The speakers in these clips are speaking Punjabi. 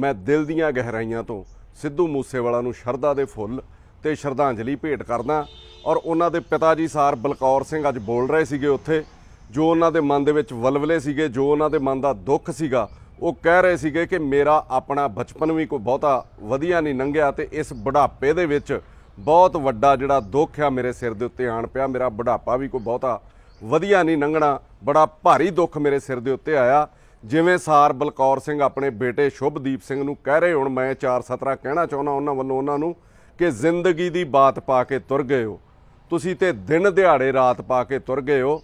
ਮੈਂ ਦਿਲ ਦੀਆਂ ਗਹਿਰਾਈਆਂ ਤੋਂ ਸਿੱਧੂ ਮੂਸੇਵਾਲਾ ਨੂੰ ਸ਼ਰਧਾ ਦੇ ਫੁੱਲ ਤੇ ਸ਼ਰਧਾਂਜਲੀ ਭੇਟ ਕਰਦਾ ਔਰ ਉਹਨਾਂ ਦੇ ਪਿਤਾ ਜੀ ਸਾਰ ਬਲਕੌਰ ਸਿੰਘ ਅੱਜ ਬੋਲ ਰਹੇ ਸੀਗੇ ਉੱਥੇ ਜੋ ਉਹਨਾਂ ਦੇ ਮਨ ਦੇ ਵਿੱਚ ਵਲਵਲੇ ਸੀਗੇ ਜੋ ਉਹਨਾਂ ਦੇ ਮਨ ਦਾ ਦੁੱਖ ਸੀਗਾ ਉਹ ਕਹਿ ਰਹੇ ਸੀਗੇ ਕਿ ਮੇਰਾ ਆਪਣਾ ਬਚਪਨ ਵੀ ਕੋਈ ਬਹੁਤਾ ਵਧੀਆ ਨਹੀਂ ਲੰਘਿਆ ਤੇ ਇਸ ਬੁਢਾਪੇ ਦੇ ਵਿੱਚ ਬਹੁਤ ਵੱਡਾ ਜਿਹੜਾ ਦੁੱਖ ਆ ਮੇਰੇ ਸਿਰ ਦੇ ਉੱਤੇ ਆਣ ਪਿਆ ਮੇਰਾ ਬੁਢਾਪਾ ਵੀ ਕੋਈ ਬਹੁਤਾ ਵਧੀਆ ਨਹੀਂ ਲੰਘਣਾ ਬੜਾ ਭਾਰੀ ਦੁੱਖ ਮੇਰੇ ਸਿਰ ਦੇ ਉੱਤੇ ਆਇਆ ਜਿਵੇਂ ਸਾਰ ਬਲਕੌਰ ਸਿੰਘ ਆਪਣੇ ਬੇਟੇ ਸ਼ੁਭਦੀਪ ਸਿੰਘ ਨੂੰ ਕਹਿ ਰਹੇ ਹੁਣ ਮੈਂ ਚਾਰ ਸਤਰਾ ਕਹਿਣਾ ਚਾਹੁੰਦਾ ਉਹਨਾਂ ਵੱਲੋਂ ਉਹਨਾਂ ਨੂੰ ਕਿ ਜ਼ਿੰਦਗੀ ਦੀ ਬਾਤ ਪਾ ਕੇ ਤੁਰ ਗਏ ਹੋ ਤੁਸੀਂ ਤੇ ਦਿਨ ਦਿਹਾੜੇ ਰਾਤ ਪਾ ਕੇ ਤੁਰ ਗਏ ਹੋ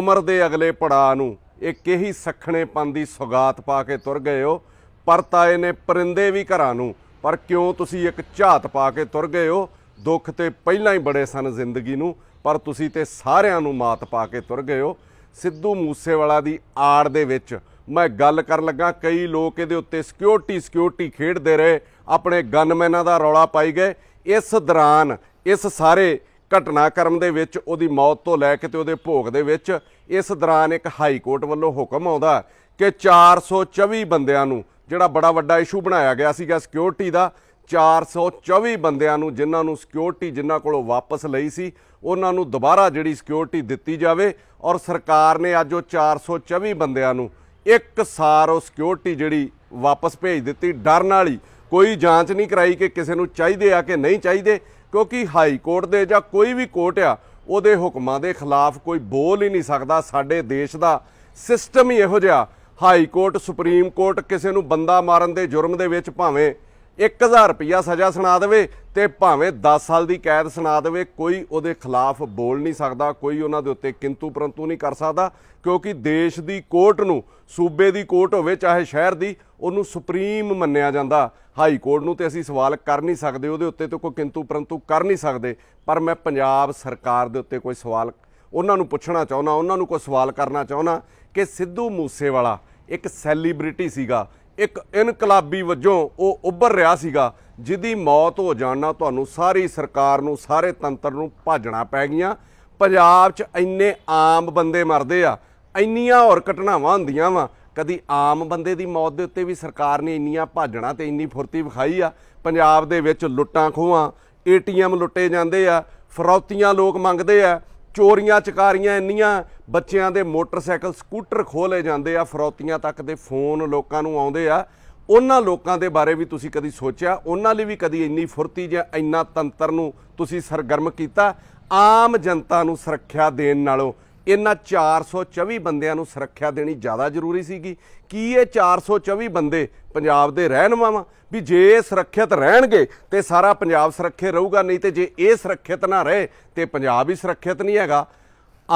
ਉਮਰ ਦੇ ਅਗਲੇ ਪੜਾਅ ਨੂੰ ਇੱਕ ਇਹੀ ਸਖਣੇਪਨ ਦੀ ਸੁਗਾਤ ਪਾ ਕੇ ਤੁਰ ਗਏ ਹੋ ਪਰ ਆਏ ਨੇ ਪਰਿੰਦੇ ਵੀ ਘਰਾਂ ਨੂੰ ਪਰ ਕਿਉਂ ਤੁਸੀਂ ਇੱਕ ਝਾਤ ਪਾ ਕੇ ਤੁਰ ਗਏ ਹੋ ਦੁੱਖ ਤੇ ਪਹਿਲਾਂ ਹੀ ਬੜੇ ਸਨ ਜ਼ਿੰਦਗੀ ਨੂੰ ਪਰ ਤੁਸੀਂ ਤੇ ਸਾਰਿਆਂ ਨੂੰ ਮਾਤ ਪਾ ਕੇ ਤੁਰ ਗਏ ਹੋ ਸਿੱਧੂ ਮੂਸੇਵਾਲਾ ਦੀ ਆੜ ਦੇ ਵਿੱਚ ਮੈਂ ਗੱਲ ਕਰਨ ਲੱਗਾ ਕਈ ਲੋਕ ਇਹਦੇ ਉੱਤੇ ਸਿਕਿਉਰਿਟੀ ਸਿਕਿਉਰਿਟੀ ਖੇਡਦੇ ਰਹੇ ਆਪਣੇ ਗਨਮੈਨਾਂ ਦਾ ਰੌਲਾ ਪਾਈ ਗਏ ਇਸ ਦੌਰਾਨ ਇਸ ਸਾਰੇ ਘਟਨਾਕ੍ਰਮ ਦੇ ਵਿੱਚ ਉਹਦੀ ਮੌਤ ਤੋਂ ਲੈ ਕੇ ਤੇ ਉਹਦੇ ਭੋਗ ਦੇ ਵਿੱਚ ਇਸ ਦੌਰਾਨ ਇੱਕ ਹਾਈ ਕੋਰਟ ਵੱਲੋਂ ਹੁਕਮ ਆਉਂਦਾ ਕਿ 424 ਬੰਦਿਆਂ ਨੂੰ ਜਿਹੜਾ ਬੜਾ ਵੱਡਾ ਇਸ਼ੂ ਬਣਾਇਆ ਗਿਆ ਸੀਗਾ ਸਿਕਿਉਰਿਟੀ ਦਾ 424 ਬੰਦਿਆਂ ਨੂੰ ਜਿਨ੍ਹਾਂ ਨੂੰ ਸਿਕਿਉਰਿਟੀ ਜਿਨ੍ਹਾਂ ਕੋਲੋਂ ਵਾਪਸ ਲਈ ਸੀ ਉਹਨਾਂ ਨੂੰ ਦੁਬਾਰਾ ਜਿਹੜੀ ਸਿਕਿਉਰਿਟੀ ਦਿੱਤੀ ਜਾਵੇ ਔਰ ਸਰਕਾਰ ਨੇ ਅੱਜ ਉਹ 424 ਬੰਦਿਆਂ ਨੂੰ ਇੱਕ ਸਾਰ ਉਹ ਸਿਕਿਉਰਿਟੀ ਜਿਹੜੀ ਵਾਪਸ ਭੇਜ ਦਿੱਤੀ ਡਰਨ ਵਾਲੀ ਕੋਈ ਜਾਂਚ ਨਹੀਂ ਕਰਾਈ ਕਿ ਕਿਸੇ ਨੂੰ ਚਾਹੀਦੇ ਆ ਕਿ ਨਹੀਂ ਚਾਹੀਦੇ ਕਿਉਂਕਿ ਹਾਈ ਕੋਰਟ ਦੇ ਜਾਂ ਕੋਈ ਵੀ ਕੋਰਟ ਆ ਉਹਦੇ ਹੁਕਮਾਂ ਦੇ ਖਿਲਾਫ ਕੋਈ ਬੋਲ ਹੀ ਨਹੀਂ ਸਕਦਾ ਸਾਡੇ ਦੇਸ਼ ਦਾ ਸਿਸਟਮ ਹੀ ਇਹੋ ਜਿਹਾ ਹਾਈ ਕੋਰਟ ਸੁਪਰੀਮ ਕੋਰਟ ਕਿਸੇ ਨੂੰ ਬੰਦਾ ਮਾਰਨ ਦੇ ਜੁਰਮ ਦੇ ਵਿੱਚ ਭਾਵੇਂ 1000 ਰੁਪਇਆ ਸਜ਼ਾ ਸੁਣਾ ਦੇਵੇ ਤੇ ਭਾਵੇਂ 10 ਸਾਲ ਦੀ ਕੈਦ ਸੁਣਾ ਦੇਵੇ ਕੋਈ ਉਹਦੇ ਖਿਲਾਫ ਬੋਲ ਨਹੀਂ ਸਕਦਾ ਕੋਈ ਉਹਨਾਂ ਦੇ ਉੱਤੇ ਕਿੰਤੂ ਪਰੰਤੂ ਨਹੀਂ ਕਰ ਸਕਦਾ ਕਿਉਂਕਿ ਦੇਸ਼ ਦੀ ਕੋਰਟ ਨੂੰ ਸੂਬੇ ਦੀ ਕੋਰਟ ਹੋਵੇ ਚਾਹੇ ਸ਼ਹਿਰ ਦੀ ਉਹਨੂੰ ਸੁਪਰੀਮ ਮੰਨਿਆ ਜਾਂਦਾ ਹਾਈ ਕੋਰਟ ਨੂੰ ਤੇ ਅਸੀਂ ਸਵਾਲ ਕਰ ਨਹੀਂ ਸਕਦੇ ਉਹਦੇ ਉੱਤੇ ਤੇ ਕੋਈ ਕਿੰਤੂ ਪਰੰਤੂ ਕਰ ਨਹੀਂ ਸਕਦੇ ਪਰ ਮੈਂ ਪੰਜਾਬ ਸਰਕਾਰ ਦੇ ਉੱਤੇ ਕੋਈ ਸਵਾਲ ਉਹਨਾਂ ਨੂੰ ਪੁੱਛਣਾ ਚਾਹੁੰਦਾ ਉਹਨਾਂ ਨੂੰ ਕੋਈ ਸਵਾਲ ਕਰਨਾ ਚਾਹੁੰਦਾ ਕਿ ਸਿੱਧੂ ਮੂਸੇਵਾਲਾ ਇੱਕ ਸੈਲੀਬ੍ਰਿਟੀ ਸੀਗਾ ਇੱਕ ਇਨਕਲਾਬੀ ਵਜੋਂ ਉਹ ਉੱਭਰ ਰਿਹਾ ਸੀਗਾ ਜਿਹਦੀ ਮੌਤ ਹੋ ਜਾਣ ਨਾਲ ਤੁਹਾਨੂੰ ਸਾਰੀ ਸਰਕਾਰ ਨੂੰ ਸਾਰੇ ਤੰਤਰ ਨੂੰ ਭਾਜਣਾ ਪੈ ਗਿਆ ਪੰਜਾਬ 'ਚ ਇੰਨੇ ਆਮ ਬੰਦੇ ਮਰਦੇ ਆ ਇੰਨੀਆਂ ਹੋਰ ਘਟਨਾਵਾਂ ਹੁੰਦੀਆਂ ਵਾ ਕਦੀ ਆਮ ਬੰਦੇ ਦੀ ਮੌਤ ਦੇ ਉੱਤੇ ਵੀ ਸਰਕਾਰ ਨੇ ਇੰਨੀਆਂ ਭਾਜਣਾ ਤੇ ਇੰਨੀ ਫੁਰਤੀ ਵਿਖਾਈ ਆ ਪੰਜਾਬ ਦੇ ਵਿੱਚ ਲੁੱਟਾਂ ਖੋਹਾਂ ਏਟੀਐਮ ਲੁੱਟੇ ਜਾਂਦੇ ਆ ਫਰੌਤੀਆਂ ਲੋਕ ਮੰਗਦੇ ਆ ਚੋਰੀਆਂ ਚਕਾਰੀਆਂ ਇੰਨੀਆਂ ਬੱਚਿਆਂ ਦੇ ਮੋਟਰਸਾਈਕਲ ਸਕੂਟਰ ਖੋਲੇ ਜਾਂਦੇ ਆ ਫਰੌਤੀਆਂ ਤੱਕ ਦੇ ਫੋਨ ਲੋਕਾਂ ਨੂੰ ਆਉਂਦੇ ਆ ਉਹਨਾਂ ਲੋਕਾਂ ਦੇ ਬਾਰੇ ਵੀ ਤੁਸੀਂ ਕਦੀ ਸੋਚਿਆ ਉਹਨਾਂ ਲਈ ਵੀ ਕਦੀ ਇੰਨੀ ਫੁਰਤੀ ਜਾਂ ਇੰਨਾ ਤੰਤਰ ਨੂੰ ਤੁਸੀਂ ਸਰਗਰਮ ਕੀਤਾ ਆਮ ਜਨਤਾ ਨੂੰ ਸੁਰੱਖਿਆ ਦੇਣ ਨਾਲੋਂ ਇਹਨਾਂ 424 ਬੰਦਿਆਂ ਨੂੰ ਸੁਰੱਖਿਆ ਦੇਣੀ ਜ਼ਿਆਦਾ ਜ਼ਰੂਰੀ ਸੀਗੀ ਕੀ ਇਹ 424 ਬੰਦੇ ਪੰਜਾਬ ਦੇ ਰਹਿਣਵਾ ਵਾ ਵੀ ਜੇ ਸੁਰੱਖਿਅਤ ਰਹਿਣਗੇ ਤੇ ਸਾਰਾ ਪੰਜਾਬ ਸੁਰੱਖਿਅਤ ਰਹੂਗਾ ਨਹੀਂ ਤੇ ਜੇ ਇਹ ਸੁਰੱਖਿਅਤ ਨਾ ਰਹੇ ਤੇ ਪੰਜਾਬ ਹੀ ਸੁਰੱਖਿਅਤ ਨਹੀਂ ਹੈਗਾ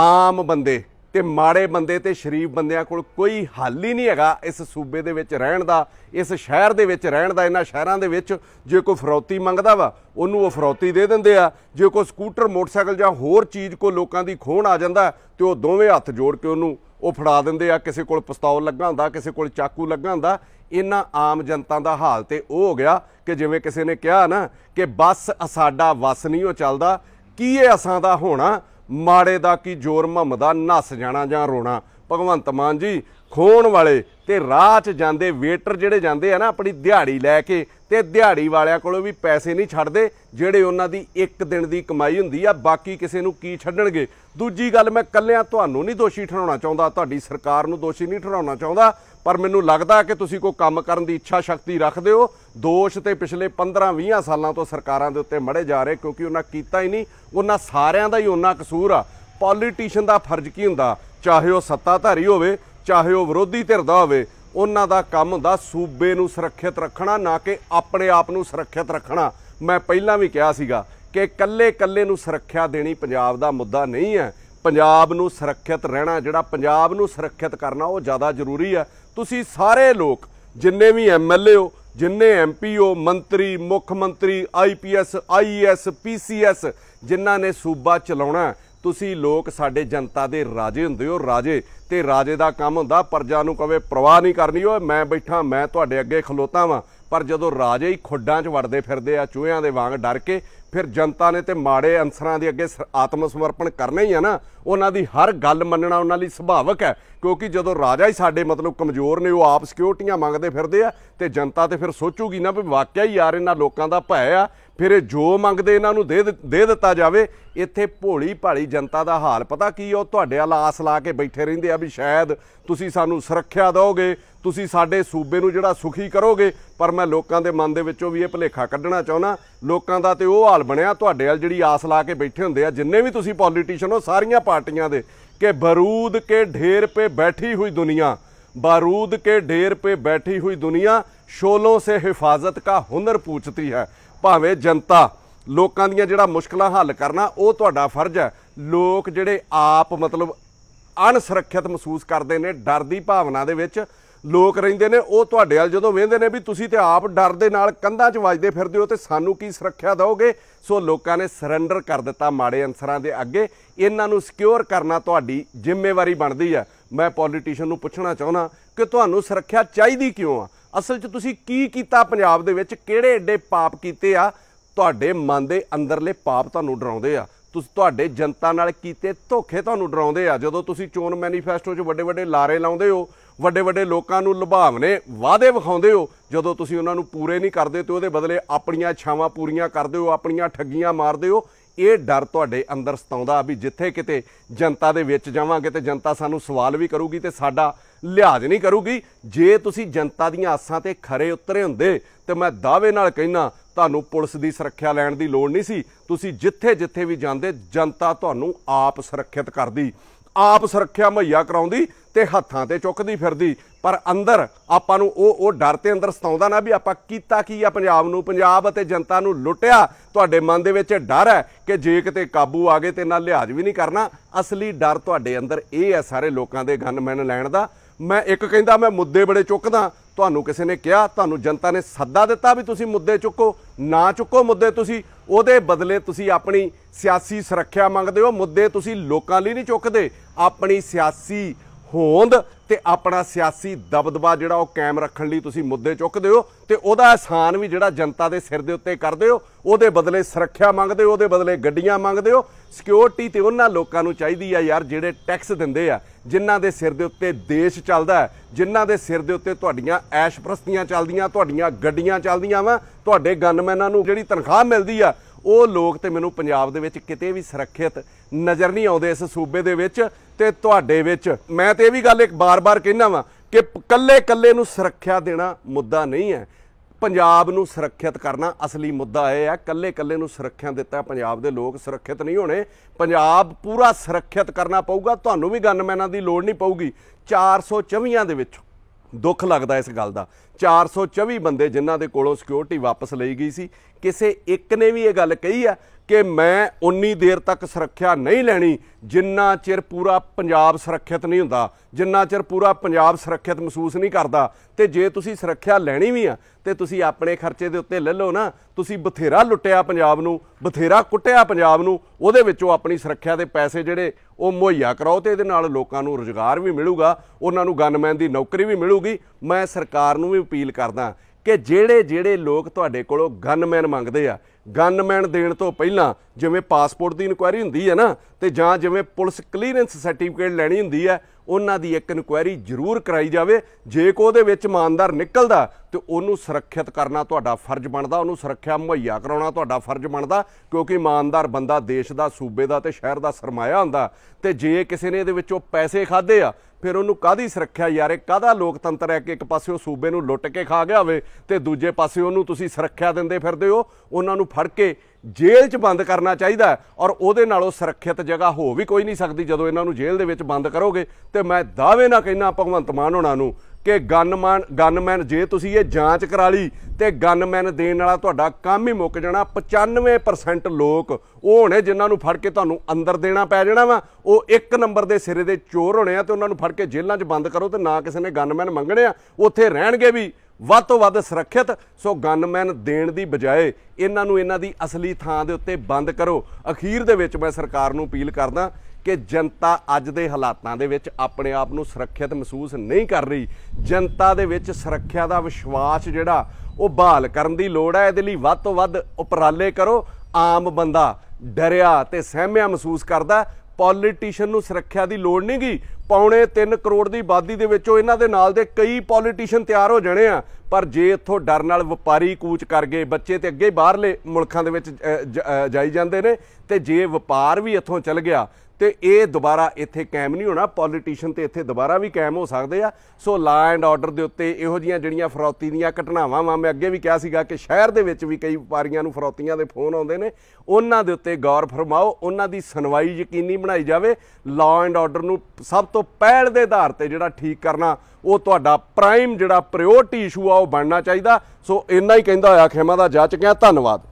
ਆਮ ਬੰਦੇ ਤੇ ਮਾੜੇ ਬੰਦੇ ਤੇ ਸ਼ਰੀਫ ਬੰਦਿਆਂ ਕੋਲ ਕੋਈ ਹੱਲ ਹੀ ਨਹੀਂ ਹੈਗਾ ਇਸ ਸੂਬੇ ਦੇ ਵਿੱਚ ਰਹਿਣ ਦਾ ਇਸ ਸ਼ਹਿਰ ਦੇ ਵਿੱਚ ਰਹਿਣ ਦਾ ਇਹਨਾਂ ਸ਼ਹਿਰਾਂ ਦੇ ਵਿੱਚ ਜੇ ਕੋਈ ਫਰੌਤੀ ਮੰਗਦਾ ਵਾ ਉਹਨੂੰ ਉਹ ਫਰੌਤੀ ਦੇ ਦਿੰਦੇ ਆ ਜੇ ਕੋਈ ਸਕੂਟਰ ਮੋਟਰਸਾਈਕਲ ਜਾਂ ਹੋਰ ਚੀਜ਼ ਕੋ ਲੋਕਾਂ ਦੀ ਖੋਣ ਆ ਜਾਂਦਾ ਤੇ ਉਹ ਦੋਵੇਂ ਹੱਥ ਜੋੜ ਕੇ ਉਹਨੂੰ ਉਹ ਫੜਾ ਦਿੰਦੇ ਆ ਕਿਸੇ ਕੋਲ ਪਿਸਤੌਲ ਲੱਗਾ ਹੁੰਦਾ ਕਿਸੇ ਕੋਲ ਚਾਕੂ ਲੱਗਾ ਹੁੰਦਾ ਇਹਨਾਂ ਆਮ ਜਨਤਾ ਦਾ ਹਾਲ ਤੇ ਉਹ ਹੋ ਗਿਆ ਕਿ ਜਿਵੇਂ ਕਿਸੇ ਨੇ ਕਿਹਾ ਨਾ ਕਿ ਬਸ ਸਾਡਾ ਵਸ ਨਹੀਂ ਉਹ ਚੱਲਦਾ ਕੀ ਇਹ ਅਸਾਂ ਦਾ ਹੋਣਾ ਮਾੜੇ ਦਾ ਕੀ ਜ਼ੋਰ ਮਮਦਾ ਨਸ ਜਾਣਾ ਜਾਂ ਰੋਣਾ ਭਗਵੰਤ ਮਾਨ ਜੀ ਖੋਣ ਵਾਲੇ ਤੇ ਰਾਹ 'ਚ ਜਾਂਦੇ ਵੇਟਰ ਜਿਹੜੇ ਜਾਂਦੇ ਆ ਨਾ ਆਪਣੀ ਦਿਹਾੜੀ ਲੈ ਕੇ ਤੇ ਦਿਹਾੜੀ ਵਾਲਿਆਂ ਕੋਲੋਂ ਵੀ ਪੈਸੇ ਨਹੀਂ ਛੱਡਦੇ ਜਿਹੜੇ ਉਹਨਾਂ ਦੀ ਇੱਕ ਦਿਨ ਦੀ ਕਮਾਈ ਹੁੰਦੀ ਆ ਬਾਕੀ ਕਿਸੇ ਨੂੰ ਕੀ ਛੱਡਣਗੇ ਦੂਜੀ ਗੱਲ ਮੈਂ ਕੱਲਿਆਂ ਤੁਹਾਨੂੰ ਨਹੀਂ ਦੋਸ਼ੀ ਠਹਿਰਾਉਣਾ ਚਾਹੁੰਦਾ ਤੁਹਾਡੀ ਸਰਕਾਰ ਨੂੰ ਦੋਸ਼ੀ ਨਹੀਂ ਠਹਿਰਾਉਣਾ ਚਾਹੁੰਦਾ ਪਰ ਮੈਨੂੰ ਲੱਗਦਾ ਕਿ ਤੁਸੀਂ ਕੋਈ ਕੰਮ ਕਰਨ ਦੀ ਇੱਛਾ ਸ਼ਕਤੀ ਰੱਖਦੇ ਹੋ ਦੋਸ਼ ਤੇ ਪਿਛਲੇ 15-20 ਸਾਲਾਂ ਤੋਂ ਸਰਕਾਰਾਂ ਦੇ ਉੱਤੇ ਮੜੇ ਜਾ ਰਹੇ ਕਿਉਂਕਿ ਉਹਨਾਂ ਕੀਤਾ ਹੀ ਨਹੀਂ ਉਹਨਾਂ ਸਾਰਿਆਂ ਦਾ ਹੀ ਉਹਨਾਂ ਕਸੂਰ ਆ ਪੋਲੀਟੀਸ਼ੀਅਨ ਦਾ ਫਰਜ਼ ਕੀ ਹੁੰਦਾ ਚਾਹੇ ਉਹ ਸੱਤਾਧਾਰੀ ਹੋਵੇ ਚਾਹੇ ਉਹ ਵਿਰੋਧੀ ਧਿਰ ਦਾ ਹੋਵੇ ਉਹਨਾਂ ਦਾ ਕੰਮ ਹੁੰਦਾ ਸੂਬੇ ਨੂੰ ਸੁਰੱਖਿਅਤ ਰੱਖਣਾ ਨਾ ਕਿ ਆਪਣੇ ਆਪ ਨੂੰ ਸੁਰੱਖਿਅਤ ਰੱਖਣਾ ਮੈਂ ਪਹਿਲਾਂ ਵੀ ਕਿਹਾ ਸੀਗਾ ਕਿ ਕੱਲੇ-ਕੱਲੇ ਨੂੰ ਸੁਰੱਖਿਆ ਦੇਣੀ ਪੰਜਾਬ ਦਾ ਮੁੱਦਾ ਨਹੀਂ ਹੈ ਪੰਜਾਬ ਨੂੰ ਸੁਰੱਖਿਅਤ ਰਹਿਣਾ ਜਿਹੜਾ ਪੰਜਾਬ ਨੂੰ ਸੁਰੱਖਿਅਤ ਕਰਨਾ ਉਹ ਜ਼ਿਆਦਾ ਜ਼ਰੂਰੀ ਹੈ ਤੁਸੀਂ ਸਾਰੇ ਲੋਕ ਜਿੰਨੇ ਵੀ ਐਮਐਲਏ ਹੋ ਜਿੰਨੇ ਐਮਪੀਓ ਮੰਤਰੀ ਮੁੱਖ ਮੰਤਰੀ ਆਈਪੀਐਸ ਆਈਐਸ ਪੀਸੀਐਸ ਜਿਨ੍ਹਾਂ ਨੇ ਸੂਬਾ ਚਲਾਉਣਾ ਤੁਸੀਂ ਲੋਕ ਸਾਡੇ ਜਨਤਾ ਦੇ ਰਾਜੇ ਹੁੰਦੇ ਹੋ ਰਾਜੇ ਤੇ ਰਾਜੇ ਦਾ ਕੰਮ ਹੁੰਦਾ ਪ੍ਰਜਾ ਨੂੰ ਕਵੇ ਪ੍ਰਵਾਹ ਨਹੀਂ ਕਰਨੀ ਓਏ ਮੈਂ ਬੈਠਾ ਮੈਂ ਤੁਹਾਡੇ ਅੱਗੇ ਖਲੋਤਾ ਵਾਂ ਪਰ ਜਦੋਂ ਰਾਜੇ ਹੀ ਖੁੱਡਾਂ 'ਚ ਵੜਦੇ ਫਿਰਦੇ ਆ ਚੂਹਿਆਂ ਦੇ ਵਾਂਗ ਡਰ ਕੇ ਫਿਰ ਜਨਤਾ ਨੇ ਤੇ ਮਾੜੇ ਅਨਸਰਾਂ ਦੇ ਅੱਗੇ ਆਤਮ ਸਮਰਪਣ ਕਰਨਾ ਹੀ ਆ ਨਾ ਉਹਨਾਂ ਦੀ ਹਰ ਗੱਲ ਮੰਨਣਾ ਉਹਨਾਂ ਲਈ ਸੁਭਾਵਕ ਹੈ ਕਿਉਂਕਿ ਜਦੋਂ ਰਾਜਾ ਹੀ ਸਾਡੇ ਮਤਲਬ ਕਮਜ਼ੋਰ ਨੇ ਉਹ ਆਪ ਸਿਕਿਉਰਟੀਆਂ ਮੰਗਦੇ ਫਿਰਦੇ ਆ ਤੇ ਜਨਤਾ ਤੇ ਫਿਰ ਸੋਚੂਗੀ ਨਾ ਵੀ ਵਾਕਿਆ ਹੀ ਯਾਰ ਇਹਨਾਂ ਲੋਕਾਂ ਦਾ ਭੈ ਆ ਫਿਰ ਇਹ ਜੋ ਮੰਗਦੇ ਇਹਨਾਂ ਨੂੰ ਦੇ ਦੇ ਦਿੱਤਾ ਜਾਵੇ ਇੱਥੇ ਭੋਲੀ ਭਾਲੀ ਜਨਤਾ ਦਾ ਹਾਲ ਪਤਾ ਕੀ ਉਹ ਤੁਹਾਡੇ ਵੱਲ ਆਸ ਲਾ ਕੇ ਬੈਠੇ ਰਹਿੰਦੇ ਆ ਵੀ ਸ਼ਾਇਦ ਤੁਸੀਂ ਸਾਨੂੰ ਸੁਰੱਖਿਆ ਦਿਓਗੇ ਤੁਸੀਂ ਸਾਡੇ ਸੂਬੇ ਨੂੰ ਜਿਹੜਾ ਸੁਖੀ ਕਰੋਗੇ ਪਰ ਮੈਂ ਲੋਕਾਂ ਦੇ ਮਨ ਦੇ ਵਿੱਚੋਂ ਵੀ ਇਹ ਭਲੇਖਾ ਕੱਢਣਾ ਚਾਹੁੰਦਾ ਲੋਕਾਂ ਦਾ ਤੇ ਉਹ ਹਾਲ ਬਣਿਆ ਤੁਹਾਡੇ ਵੱਲ ਜਿਹੜੀ ਆਸ ਲਾ ਕੇ ਬੈਠੇ ਹੁੰਦੇ ਆ ਜਿੰਨੇ ਵੀ ਤੁਸੀਂ ਪੋਲੀਟੀਸ਼ੀਅਨ ਹੋ ਸਾਰੀਆਂ ਪਾਰਟੀਆਂ ਦੇ ਕਿ ਬਾਰੂਦ ਕੇ ਢੇਰ ਪੇ ਬੈਠੀ ਹੋਈ ਦੁਨੀਆ ਬਾਰੂਦ ਕੇ ਢੇਰ ਪੇ ਬੈਠੀ ਹੋਈ ਦੁਨੀਆ ਸ਼ੋਲੋਂ ਸੇ ਹਿਫਾਜ਼ਤ ਕਾ ਹੁਨਰ ਪੁੱਛਤੀ ਹੈ ਭਾਵੇਂ ਜਨਤਾ ਲੋਕਾਂ ਦੀਆਂ ਜਿਹੜਾ ਮੁਸ਼ਕਲਾਂ ਹੱਲ ਕਰਨਾ ਉਹ ਤੁਹਾਡਾ ਫਰਜ਼ ਹੈ ਲੋਕ ਜਿਹੜੇ ਆਪ ਮਤਲਬ ਅਣਸੁਰੱਖਿਅਤ ਮਹਿਸੂਸ ਕਰਦੇ ਨੇ ਡਰ ਦੀ ਭਾਵਨਾ ਦੇ ਵਿੱਚ ਲੋਕ ਰਹਿੰਦੇ ਨੇ ਉਹ ਤੁਹਾਡੇ ਨਾਲ ਜਦੋਂ ਵੇਂਦੇ ਨੇ ਵੀ ਤੁਸੀਂ ਤੇ ਆਪ ਡਰ ਦੇ ਨਾਲ ਕੰਧਾਂ 'ਚ ਵੱਜਦੇ ਫਿਰਦੇ ਹੋ ਤੇ ਸਾਨੂੰ ਕੀ ਸੁਰੱਖਿਆ ਦਿਓਗੇ ਸੋ ਲੋਕਾਂ ਨੇ ਸਰੈਂਡਰ ਕਰ ਦਿੱਤਾ ਮਾੜੇ ਅੰਸਰਾਂ ਦੇ ਅੱਗੇ ਇਹਨਾਂ ਨੂੰ ਸਿਕਿਉਰ ਕਰਨਾ ਤੁਹਾਡੀ ਜ਼ਿੰਮੇਵਾਰੀ ਬਣਦੀ ਆ ਮੈਂ ਪੋਲੀਟੀਸ਼ੀਅਨ ਨੂੰ ਪੁੱਛਣਾ ਚਾਹੁੰਦਾ ਕਿ ਤੁਹਾਨੂੰ ਸੁਰੱਖਿਆ ਚਾਹੀਦੀ ਕਿਉਂ ਆ ਅਸਲ 'ਚ ਤੁਸੀਂ ਕੀ ਕੀਤਾ ਪੰਜਾਬ ਦੇ ਵਿੱਚ ਕਿਹੜੇ ਏਡੇ ਪਾਪ ਕੀਤੇ ਆ ਤੁਹਾਡੇ ਮਨ ਦੇ ਅੰਦਰਲੇ ਪਾਪ ਤੁਹਾਨੂੰ ਡਰਾਉਂਦੇ ਆ ਤੁਸੀਂ ਤੁਹਾਡੇ ਜਨਤਾ ਨਾਲ ਕੀਤੇ ਧੋਖੇ ਤੁਹਾਨੂੰ ਡਰਾਉਂਦੇ ਆ ਜਦੋਂ ਤੁਸੀਂ ਚੋਣ ਮੈਨੀਫੈਸਟੋ 'ਚ ਵੱਡੇ ਵੱਡੇ ਲਾਰੇ ਲਾਉਂਦੇ ਹੋ ਵੱਡੇ ਵੱਡੇ ਲੋਕਾਂ ਨੂੰ ਲੁਭਾਵਨੇ ਵਾਅਦੇ ਵਿਖਾਉਂਦੇ ਹੋ ਜਦੋਂ ਤੁਸੀਂ ਉਹਨਾਂ ਨੂੰ ਪੂਰੇ ਨਹੀਂ ਕਰਦੇ ਤੇ ਉਹਦੇ ਬਦਲੇ ਆਪਣੀਆਂ ਛਾਵਾਂ ਪੂਰੀਆਂ ਕਰਦੇ ਹੋ ਆਪਣੀਆਂ ਠੱਗੀਆਂ ਮਾਰਦੇ ਹੋ ਇਹ ਡਰ ਤੁਹਾਡੇ ਅੰਦਰ ਸਤਾਉਂਦਾ ਵੀ ਜਿੱਥੇ ਕਿਤੇ ਜਨਤਾ ਦੇ ਵਿੱਚ ਜਾਵਾਂਗੇ ਤੇ ਜਨਤਾ ਸਾਨੂੰ ਸਵਾਲ ਵੀ ਕਰੂਗੀ ਤੇ ਸਾਡਾ ਲਿਹਾਜ਼ ਨਹੀਂ ਕਰੂਗੀ ਜੇ ਤੁਸੀਂ ਜਨਤਾ ਦੀਆਂ ਆਸਾਂ ਤੇ ਖਰੇ ਉਤਰੇ ਹੁੰਦੇ ਤੇ ਮੈਂ ਦਾਅਵੇ ਨਾਲ ਕਹਿਣਾ ਤੁਹਾਨੂੰ ਪੁਲਿਸ ਦੀ ਸੁਰੱਖਿਆ ਲੈਣ ਦੀ ਲੋੜ ਨਹੀਂ ਸੀ ਤੁਸੀਂ ਜਿੱਥੇ ਜਿੱਥੇ ਵੀ ਜਾਂਦੇ ਜਨਤਾ ਤੁਹਾਨੂੰ ਆਪ ਸੁਰੱਖਿਅਤ ਕਰਦੀ ਆਪ ਸੁਰੱਖਿਆ ਮੁਹੱਈਆ ਕਰਾਉਂਦੀ ਤੇ ਹੱਥਾਂ ਤੇ ਚੁੱਕਦੀ ਫਿਰਦੀ ਪਰ ਅੰਦਰ ਆਪਾਂ ਨੂੰ ਉਹ ਉਹ ਡਰ ਤੇ ਅੰਦਰ ਸਤਾਉਂਦਾ ਨਾ ਵੀ ਆਪਾਂ ਕੀਤਾ ਕੀ ਆ ਪੰਜਾਬ ਨੂੰ ਪੰਜਾਬ ਅਤੇ ਜਨਤਾ ਨੂੰ ਲੁੱਟਿਆ ਤੁਹਾਡੇ ਮਨ ਦੇ ਵਿੱਚ ਡਰ ਹੈ ਕਿ ਜੇ ਕਿਤੇ ਕਾਬੂ ਆ ਗਏ ਤੇ ਨਾਲ ਲਿਹਾਜ਼ ਵੀ ਨਹੀਂ ਕਰਨਾ ਅਸਲੀ ਡਰ ਤੁਹਾਡੇ ਅੰਦਰ ਇਹ ਹੈ ਸਾਰੇ ਲੋਕਾਂ ਦੇ ਗਨਮੈਨ ਲੈਣ ਦਾ ਮੈਂ ਇੱਕ ਕਹਿੰਦਾ ਮੈਂ ਮੁੱਦੇ ਬੜੇ ਚੁੱਕਦਾ ਤੁਹਾਨੂੰ ਕਿਸੇ ਨੇ ਕਿਹਾ ਤੁਹਾਨੂੰ ਜਨਤਾ ਨੇ ਸੱਦਾ ਦਿੱਤਾ ਵੀ ਤੁਸੀਂ ਮੁੱਦੇ ਚੁੱਕੋ ਨਾ ਚੁੱਕੋ ਮੁੱਦੇ ਤੁਸੀਂ ਉਹਦੇ ਬਦਲੇ ਤੁਸੀਂ ਆਪਣੀ ਸਿਆਸੀ ਸੁਰੱਖਿਆ ਮੰਗਦੇ ਹੋ ਮੁੱਦੇ ਤੁਸੀਂ ਲੋਕਾਂ ਲਈ ਨਹੀਂ ਚੁੱਕਦੇ ਆਪਣੀ ਸਿਆਸੀ ਹੋਂਦ ਤੇ ਆਪਣਾ ਸਿਆਸੀ ਦਬਦਬਾ ਜਿਹੜਾ ਉਹ ਕਾਇਮ ਰੱਖਣ ਲਈ ਤੁਸੀਂ ਮੁੱਦੇ ਚੁੱਕਦੇ ਹੋ ਤੇ ਉਹਦਾ ਅਹਿਸਾਨ ਵੀ ਜਿਹੜਾ ਜਨਤਾ ਦੇ ਸਿਰ ਦੇ ਉੱਤੇ ਕਰਦੇ ਹੋ ਉਹਦੇ ਬਦਲੇ ਸੁਰੱਖਿਆ ਮੰਗਦੇ ਹੋ ਉਹਦੇ ਬਦਲੇ ਗੱਡੀਆਂ ਮੰਗਦੇ ਹੋ ਸਿਕਿਉਰਿਟੀ ਤੇ ਉਹਨਾਂ ਲੋਕਾਂ ਨੂੰ ਚਾਹੀਦੀ ਆ ਯਾਰ ਜਿਹੜੇ ਟੈਕਸ ਦਿੰਦੇ ਆ ਜਿਨ੍ਹਾਂ ਦੇ ਸਿਰ ਦੇ ਉੱਤੇ ਦੇਸ਼ ਚੱਲਦਾ ਹੈ ਜਿਨ੍ਹਾਂ ਦੇ ਸਿਰ ਦੇ ਉੱਤੇ ਤੁਹਾਡੀਆਂ ਐਸ਼-ਪ੍ਰਸਤੀਆਂ ਚੱਲਦੀਆਂ ਤੁਹਾਡੀਆਂ ਗੱਡੀਆਂ ਚੱਲਦੀਆਂ ਵਾ ਤੁਹਾਡੇ ਗਨਮੈਨਾਂ ਨੂੰ ਜਿਹੜੀ ਤਨਖਾਹ ਮਿਲਦੀ ਆ ਉਹ ਲੋਕ ਤੇ ਮੈਨੂੰ ਪੰਜਾਬ ਦੇ ਵਿੱਚ ਕਿਤੇ ਵੀ ਸੁਰੱਖਿਅਤ ਨਜ਼ਰ ਨਹੀਂ ਆਉਂਦੇ ਇਸ ਸੂਬੇ ਦੇ ਵਿੱਚ ਤੇ ਤੁਹਾਡੇ ਵਿੱਚ ਮੈਂ ਤੇ ਇਹ ਵੀ ਗੱਲ ਇੱਕ ਬਾਰ-ਬਾਰ ਕਹਿਣਾ ਵਾਂ ਕਿ ਕੱਲੇ-ਕੱਲੇ ਨੂੰ ਸੁਰੱਖਿਆ ਦੇਣਾ ਮੁੱਦਾ ਨਹੀਂ ਹੈ ਪੰਜਾਬ ਨੂੰ ਸੁਰੱਖਿਅਤ ਕਰਨਾ ਅਸਲੀ ਮੁੱਦਾ ਇਹ ਹੈ ਕੱਲੇ ਕੱਲੇ ਨੂੰ ਸੁਰੱਖਿਆ ਦਿੱਤਾ ਪੰਜਾਬ ਦੇ ਲੋਕ ਸੁਰੱਖਿਅਤ ਨਹੀਂ ਹੋਣੇ ਪੰਜਾਬ ਪੂਰਾ ਸੁਰੱਖਿਅਤ ਕਰਨਾ ਪਊਗਾ ਤੁਹਾਨੂੰ ਵੀ ਗਨਮੈਨਾਂ ਦੀ ਲੋੜ ਨਹੀਂ ਪਊਗੀ 424 ਦੇ ਵਿੱਚ ਦੁੱਖ ਲੱਗਦਾ ਇਸ ਗੱਲ ਦਾ 424 ਬੰਦੇ ਜਿਨ੍ਹਾਂ ਦੇ ਕੋਲੋਂ ਸਿਕਿਉਰਿਟੀ ਵਾਪਸ ਲਈ ਗਈ ਸੀ ਕਿਸੇ ਇੱਕ ਨੇ ਵੀ ਇਹ ਗੱਲ ਕਹੀ ਆ ਕਿ ਮੈਂ ਉਨੀ ਦੇਰ ਤੱਕ ਸੁਰੱਖਿਆ ਨਹੀਂ ਲੈਣੀ ਜਿੰਨਾ ਚਿਰ ਪੂਰਾ ਪੰਜਾਬ ਸੁਰੱਖਿਅਤ ਨਹੀਂ ਹੁੰਦਾ ਜਿੰਨਾ ਚਿਰ ਪੂਰਾ ਪੰਜਾਬ ਸੁਰੱਖਿਅਤ ਮਹਿਸੂਸ ਨਹੀਂ ਕਰਦਾ ਤੇ ਜੇ ਤੁਸੀਂ ਸੁਰੱਖਿਆ ਲੈਣੀ ਵੀ ਆ ਤੇ ਤੁਸੀਂ ਆਪਣੇ ਖਰਚੇ ਦੇ ਉੱਤੇ ਲੈ ਲਓ ਨਾ ਤੁਸੀਂ ਬਥੇਰਾ ਲੁੱਟਿਆ ਪੰਜਾਬ ਨੂੰ ਬਥੇਰਾ ਕੁੱਟਿਆ ਪੰਜਾਬ ਨੂੰ ਉਹਦੇ ਵਿੱਚੋਂ ਆਪਣੀ ਸੁਰੱਖਿਆ ਦੇ ਪੈਸੇ ਜਿਹੜੇ ਉਹ ਮੁਹੱਈਆ ਕਰਾਓ ਤੇ ਇਹਦੇ ਨਾਲ ਲੋਕਾਂ ਨੂੰ ਰੋਜ਼ਗਾਰ ਵੀ ਮਿਲੂਗਾ ਉਹਨਾਂ ਨੂੰ ਗਨਮੈਨ ਦੀ ਨੌਕਰੀ ਵੀ ਮਿਲੂਗੀ ਮੈਂ ਸਰਕਾਰ ਨੂੰ ਵੀ ਅਪੀਲ ਕਰਦਾ ਕਿ ਜਿਹੜੇ ਜਿਹੜੇ ਲੋਕ ਤੁਹਾਡੇ ਕੋਲੋਂ ਗਨਮੈਨ ਮੰਗਦੇ ਆ ਗਨਮੈਨ ਦੇਣ ਤੋਂ ਪਹਿਲਾਂ ਜਿਵੇਂ ਪਾਸਪੋਰਟ ਦੀ ਇਨਕੁਆਇਰੀ ਹੁੰਦੀ ਹੈ ਨਾ ਤੇ ਜਾਂ ਜਿਵੇਂ ਪੁਲਿਸ ਕਲੀਅਰੈਂਸ ਸਰਟੀਫਿਕੇਟ ਲੈਣੀ ਹੁੰਦੀ ਹੈ ਉਹਨਾਂ ਦੀ ਇੱਕ ਇਨਕੁਆਇਰੀ ਜ਼ਰੂਰ ਕਰਾਈ ਜਾਵੇ ਜੇ ਕੋ ਉਹਦੇ ਵਿੱਚ ਇਮਾਨਦਾਰ ਨਿਕਲਦਾ ਤੇ ਉਹਨੂੰ ਸੁਰੱਖਿਅਤ ਕਰਨਾ ਤੁਹਾਡਾ ਫਰਜ਼ ਬਣਦਾ ਉਹਨੂੰ ਸੁਰੱਖਿਆ ਮੁਹੱਈਆ ਕਰਾਉਣਾ ਤੁਹਾਡਾ ਫਰਜ਼ ਬਣਦਾ ਕਿਉਂਕਿ ਇਮਾਨਦਾਰ ਬੰਦਾ ਦੇਸ਼ ਦਾ ਸੂਬੇ ਦਾ ਤੇ ਸ਼ਹਿਰ ਦਾ ਸਰਮਾਇਆ ਹੁੰਦਾ ਤੇ ਜੇ ਕਿਸੇ ਨੇ ਇਹਦੇ ਵਿੱਚੋਂ ਪੈਸੇ ਖਾਦੇ ਆ ਫਿਰ ਉਹਨੂੰ ਕਾਦੀ ਸੁਰੱਖਿਆ ਯਾਰੇ ਕਾਦਾ ਲੋਕਤੰਤਰ ਹੈ ਕਿ ਇੱਕ ਪਾਸੇ ਉਹ ਸੂਬੇ ਨੂੰ ਲੁੱਟ ਕੇ ਖਾ ਗਿਆ ਹੋਵੇ ਤੇ ਦੂਜੇ ਪਾਸੇ ਉਹਨੂੰ ਤੁਸੀਂ ਸੁਰੱਖਿਆ ਦਿੰਦੇ ਫਿਰਦੇ ਹੋ ਉਹਨਾਂ ਨੂੰ ਫੜ ਕੇ ਜੇਲ੍ਹ 'ਚ ਬੰਦ ਕਰਨਾ ਚਾਹੀਦਾ ਔਰ ਉਹਦੇ ਨਾਲੋਂ ਸੁਰੱਖਿਅਤ ਜਗ੍ਹਾ ਹੋ ਵੀ ਕੋਈ ਨਹੀਂ ਸਕਦੀ ਜਦੋਂ ਇਹਨਾਂ ਨੂੰ ਜੇਲ੍ਹ ਦੇ ਵਿੱਚ ਬੰਦ ਕਰੋਗੇ ਤੇ ਮੈਂ ਦਾਅਵੇ ਨਾਲ ਕਹਿਣਾ ਭਗਵੰਤ ਮਾਨ ਹੋਣਾ ਨੂੰ ਕਿ ਗਨਮੈਨ ਗਨਮੈਨ ਜੇ ਤੁਸੀਂ ਇਹ ਜਾਂਚ ਕਰਾ ਲਈ ਤੇ ਗਨਮੈਨ ਦੇਣ ਵਾਲਾ ਤੁਹਾਡਾ ਕੰਮ ਹੀ ਮੁੱਕ ਜਾਣਾ 95% ਲੋਕ ਉਹ ਹੋਣੇ ਜਿਨ੍ਹਾਂ ਨੂੰ ਫੜ ਕੇ ਤੁਹਾਨੂੰ ਅੰਦਰ ਦੇਣਾ ਪੈ ਜਾਣਾ ਵਾ ਉਹ ਇੱਕ ਨੰਬਰ ਦੇ ਸਿਰੇ ਦੇ ਚੋਰ ਹੋਣੇ ਆ ਤੇ ਉਹਨਾਂ ਨੂੰ ਫੜ ਕੇ ਜੇਲ੍ਹਾਂ 'ਚ ਬੰਦ ਕਰੋ ਤੇ ਨਾ ਕਿਸੇ ਨੇ ਗਨਮੈਨ ਮੰਗਣੇ ਆ ਉੱਥੇ ਰਹਿਣਗੇ ਵੀ ਵੱਧ ਤੋਂ ਵੱਧ ਸੁਰੱਖਿਅਤ ਸੋ ਗਨਮੈਨ ਦੇਣ ਦੀ ਬਜਾਏ ਇਹਨਾਂ ਨੂੰ ਇਹਨਾਂ ਦੀ ਅਸਲੀ ਥਾਂ ਦੇ ਉੱਤੇ ਬੰਦ ਕਰੋ ਅਖੀਰ ਦੇ ਵਿੱਚ ਮੈਂ ਸਰਕਾਰ ਨੂੰ ਅਪੀਲ ਕਰਦਾ ਕਿ ਜਨਤਾ ਅੱਜ ਦੇ ਹਾਲਾਤਾਂ ਦੇ ਵਿੱਚ ਆਪਣੇ ਆਪ ਨੂੰ ਸੁਰੱਖਿਅਤ ਮਹਿਸੂਸ ਨਹੀਂ ਕਰ ਰਹੀ ਜਨਤਾ ਦੇ ਵਿੱਚ ਸੁਰੱਖਿਆ ਦਾ ਵਿਸ਼ਵਾਸ ਜਿਹੜਾ ਉਹ ਬਹਾਲ ਕਰਨ ਦੀ ਲੋੜ ਹੈ ਇਹਦੇ ਲਈ ਵੱਧ ਤੋਂ ਵੱਧ ਉਪਰਾਲੇ ਕਰੋ ਆਮ ਬੰਦਾ ਡਰਿਆ ਤੇ ਸਹਿਮਿਆ ਮਹਿਸੂਸ ਕਰਦਾ ਪੋਲੀਟੀਸ਼ੀਅਨ ਨੂੰ ਸੁਰੱਖਿਆ ਦੀ ਲੋੜ ਨਹੀਂਗੀ ਪੌਣੇ 3 ਕਰੋੜ ਦੀ ਆਬਾਦੀ ਦੇ ਵਿੱਚੋਂ ਇਹਨਾਂ ਦੇ ਨਾਲ ਦੇ ਕਈ ਪੋਲੀਟੀਸ਼ੀਅਨ ਤਿਆਰ ਹੋ ਜਾਣੇ ਆ ਪਰ ਜੇ ਇੱਥੋਂ ਡਰ ਨਾਲ ਵਪਾਰੀ ਕੂਚ ਕਰ ਗਏ ਬੱਚੇ ਤੇ ਅੱਗੇ ਬਾਹਰਲੇ ਮੁਲਕਾਂ ਦੇ ਵਿੱਚ ਜਾਈ ਜਾਂਦੇ ਨੇ ਤੇ ਜੇ ਵਪਾਰ ਵੀ ਇੱਥੋਂ ਚੱਲ ਗਿਆ ਤੇ ਇਹ ਦੁਬਾਰਾ ਇੱਥੇ ਕਾਇਮ ਨਹੀਂ ਹੋਣਾ ਪੋਲੀਟੀਸ਼ੀਅਨ ਤੇ ਇੱਥੇ ਦੁਬਾਰਾ ਵੀ ਕਾਇਮ ਹੋ ਸਕਦੇ ਆ ਸੋ ਲਾ ਐਂਡ ਆਰਡਰ ਦੇ ਉੱਤੇ ਇਹੋ ਜੀਆਂ ਜਿਹੜੀਆਂ ਫਰੌਤੀ ਦੀਆਂ ਘਟਨਾਵਾਂ ਵਾਂ ਮੈਂ ਅੱਗੇ ਵੀ ਕਿਹਾ ਸੀਗਾ ਕਿ ਸ਼ਹਿਰ ਦੇ ਵਿੱਚ ਵੀ ਕਈ ਵਪਾਰੀਆਂ ਨੂੰ ਫਰੌਤੀਆਂ ਦੇ ਫੋਨ ਆਉਂਦੇ ਨੇ ਉਹਨਾਂ ਦੇ ਉੱਤੇ ਗੌਰ ਫਰਮਾਓ ਉਹਨਾਂ ਦੀ ਸੁਣਵਾਈ ਯਕੀਨੀ ਬਣਾਈ ਜਾਵੇ ਲਾ ਐਂਡ ਆਰਡਰ ਨੂੰ ਸਭ ਤੋਂ ਪਹਿਲ ਦੇ ਆਧਾਰ ਤੇ ਜਿਹੜਾ ਠੀਕ ਕਰਨਾ ਉਹ ਤੁਹਾਡਾ ਪ੍ਰਾਈਮ ਜਿਹੜਾ ਪ੍ਰਾਇੋਰਟੀ ਇਸ਼ੂ ਆ ਉਹ ਬਣਨਾ ਚਾਹੀਦਾ ਸੋ ਇੰਨਾ ਹੀ ਕਹਿੰਦਾ ਹੋਇਆ ਖਿਮਾ ਦਾ ਜਾ ਚੁੱਕਿਆ ਧੰਨਵਾਦ